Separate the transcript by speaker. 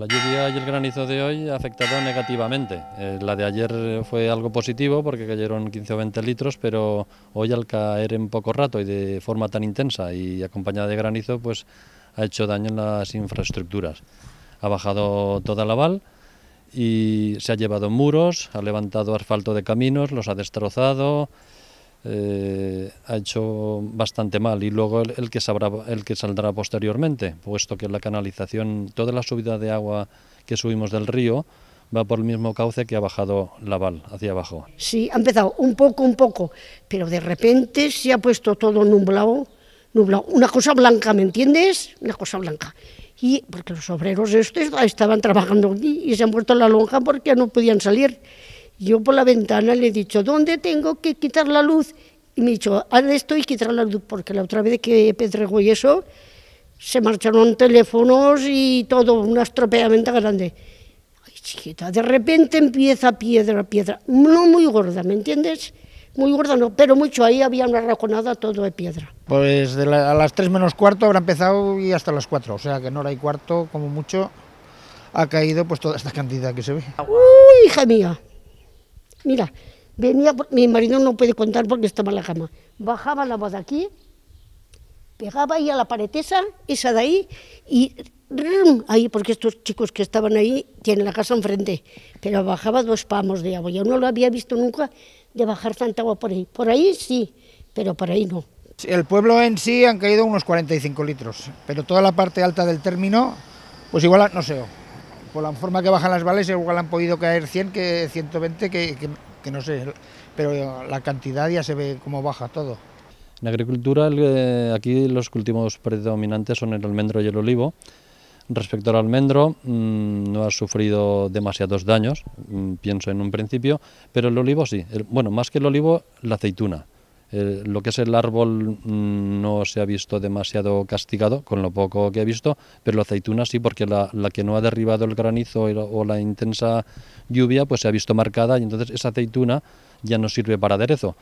Speaker 1: la lluvia y el granizo de hoy ha afectado negativamente. Eh, la de ayer fue algo positivo porque cayeron 15 o 20 litros, pero hoy al caer en poco rato y de forma tan intensa y acompañada de granizo, pues ha hecho daño en las infraestructuras. Ha bajado toda la val y se ha llevado muros, ha levantado asfalto de caminos, los ha destrozado, eh, ha hecho bastante mal y luego el, que sabrá, el que saldrá posteriormente, puesto que la canalización, toda la subida de agua que subimos del río va por el mismo cauce que ha bajado la val hacia abajo.
Speaker 2: Sí, ha empezado un poco, un poco, pero de repente se ha puesto todo nublado, nublado, una cosa blanca, ¿me entiendes? Una cosa blanca. Y porque los obreros estos estaban trabajando aquí y se han puesto la lonja porque no podían salir. Yo por la ventana le he dicho, ¿dónde tengo que quitar la luz? Y me ha dicho, haz esto y quitar la luz, porque la otra vez que pedregó y eso, se marcharon teléfonos y todo, una estropeamiento grande. Ay, chiquita, de repente empieza piedra, piedra, no muy gorda, ¿me entiendes? muy gorda no, pero mucho, ahí había una rajonada todo de piedra.
Speaker 3: Pues a las 3 menos cuarto habrá empezado y hasta las 4, o sea que no hora y cuarto, como mucho, ha caído pues toda esta cantidad que se ve.
Speaker 2: Uy, hija mía, Mira, venía, mi marido no puede contar porque estaba en la cama. Bajaba la voz aquí, pegaba ahí a la pared esa de ahí, y rum, ahí, porque estos chicos que estaban ahí tienen la casa enfrente, pero bajaba dos pamos de agua. Yo no lo había visto nunca de bajar tanta agua por ahí. Por ahí sí, pero por ahí no. El pueblo en sí
Speaker 3: han caído unos 45 litros, pero toda la parte alta del término, pues igual no sé, por la forma que bajan las vales, igual han podido caer 100 que 120, que, no sé, pero la cantidad ya se ve cómo baja todo.
Speaker 1: En agricultura, eh, aquí los cultivos predominantes son el almendro y el olivo. Respecto al almendro, mm, no ha sufrido demasiados daños, mm, pienso en un principio, pero el olivo sí. bueno, más que el olivo, la aceituna. Eh, lo que es el árbol mm, no se ha visto demasiado castigado, con lo poco que he visto, pero la aceituna sí, porque la, la que no ha derribado el granizo o la intensa lluvia, pues se ha visto marcada y entonces esa aceituna ya no sirve para aderezo.